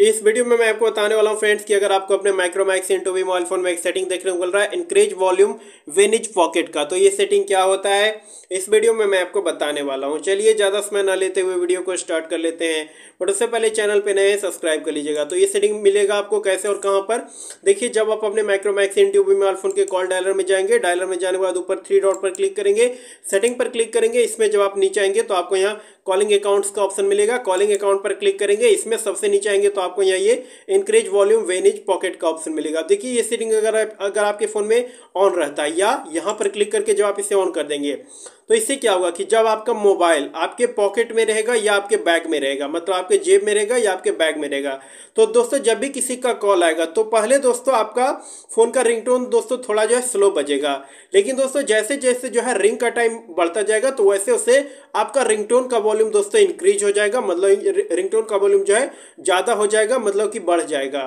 इस वीडियो में मैं आपको बताने वाला हूँ फ्रेंड्स कि अगर आपको अपने माइक्रोमैक्स इंटोवी मोबाइल फोन में एक सेटिंग देखने को मिल रहा है इंक्रीज वॉल्यूम वेनिज पॉकेट का तो ये सेटिंग क्या होता है इस वीडियो में मैं आपको बताने वाला हूँ चलिए ज़्यादा समय ना लेते हुए वीडियो को स्टार्ट कर लेते हैं बट उससे पहले चैनल पर नए सब्सक्राइब कर लीजिएगा तो ये सेटिंग मिलेगा आपको कैसे और कहाँ पर देखिए जब आप अपने माइक्रोमैक्स इंटोवी मोबाइल फोन के कॉल डायलर में जाएंगे डायलर में जाने के बाद ऊपर थ्री डॉट पर क्लिक करेंगे सेटिंग पर क्लिक करेंगे इसमें जब आप नीचे आएंगे तो आपको यहाँ कॉलिंग अकाउंट्स का ऑप्शन मिलेगा कॉलिंग अकाउंट पर क्लिक करेंगे इसमें सबसे नीचे आएंगे तो आपको यहाँ ये इंक्रीज वॉल्यूम वेनेज पॉकेट का ऑप्शन मिलेगा देखिए ये सेटिंग अगर अगर आपके फ़ोन में ऑन रहता है या यहाँ पर क्लिक करके जब आप इसे ऑन कर देंगे तो इससे क्या होगा कि जब आपका मोबाइल आपके पॉकेट में रहेगा या आपके बैग में रहेगा मतलब आपके जेब में रहेगा या आपके बैग में रहेगा तो दोस्तों जब भी किसी का कॉल आएगा तो पहले दोस्तों आपका फ़ोन का रिंगटोन दोस्तों थोड़ा जो है स्लो बजेगा लेकिन दोस्तों जैसे जैसे जो है रिंग का टाइम बढ़ता जाएगा तो वैसे उसे आपका रिंगटोन का वॉल्यूम दोस्तों इंक्रीज हो जाएगा मतलब रिंगटोन का वॉल्यूम जो है ज़्यादा हो जाएगा मतलब कि बढ़ जाएगा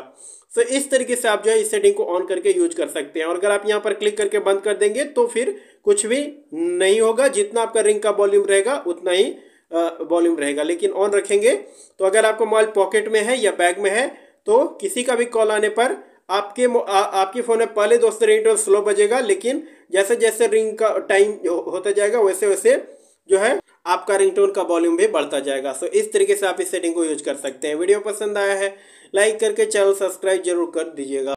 तो so, इस तरीके से आप जो है इस सेटिंग को ऑन करके यूज कर सकते हैं और अगर आप यहाँ पर क्लिक करके बंद कर देंगे तो फिर कुछ भी नहीं होगा जितना आपका रिंग का वॉल्यूम रहेगा उतना ही वॉल्यूम रहेगा लेकिन ऑन रखेंगे तो अगर आपको मोबाइल पॉकेट में है या बैग में है तो किसी का भी कॉल आने पर आपके आ, आपके फ़ोन में पहले दोस्तों रिंगटोन स्लो बजेगा लेकिन जैसे जैसे रिंग का टाइम होता जाएगा वैसे वैसे जो है आपका रिंगटोन का वॉल्यूम भी बढ़ता जाएगा सो इस तरीके से आप इस सेटिंग को यूज कर सकते हैं वीडियो पसंद आया है लाइक करके चैनल सब्सक्राइब जरूर कर दीजिएगा